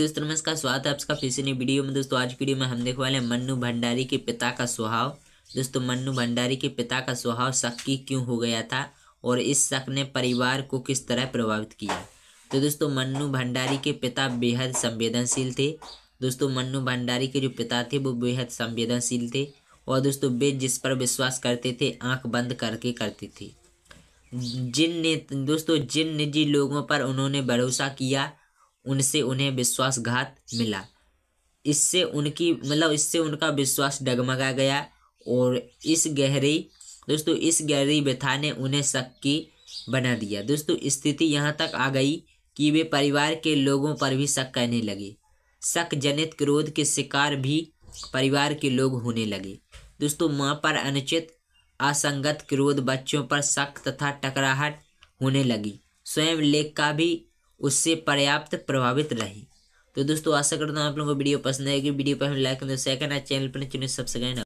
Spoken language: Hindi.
दोस्तों नमस्कार स्वागत है आपका फिर से नई वीडियो में दोस्तों आज वीडियो में हम देखने वाले हैं मन्नू भंडारी के पिता का स्वभाव दोस्तों मन्नू भंडारी के पिता का स्वभाव की क्यों हो गया था और इस शक ने परिवार को किस तरह प्रभावित किया तो दोस्तों मन्नू भंडारी के पिता बेहद संवेदनशील थे दोस्तों मन्नू भंडारी के जो पिता थे वो बेहद संवेदनशील थे और दोस्तों वे जिस पर विश्वास करते थे आँख बंद करके करते थे जिन ने दोस्तों जिन निजी लोगों पर उन्होंने भरोसा किया उनसे उन्हें विश्वासघात मिला इससे उनकी मतलब इससे उनका विश्वास डगमगा गया और इस गहरी दोस्तों इस गहरी व्यथा ने उन्हें शक की बना दिया दोस्तों स्थिति यहाँ तक आ गई कि वे परिवार के लोगों पर भी शक कहने लगे शक जनित क्रोध के शिकार भी परिवार के लोग होने लगे दोस्तों माँ पर अनुचित असंगत क्रोध बच्चों पर शक तथा टकराहट होने लगी स्वयं लेख का भी उससे पर्याप्त प्रभावित रहे तो दोस्तों आशा करता हूँ आप लोगों को वीडियो पसंद आएगी वीडियो पर तो लाइक करें दो सेकंड चैनल पर चुने सब्सक्राइब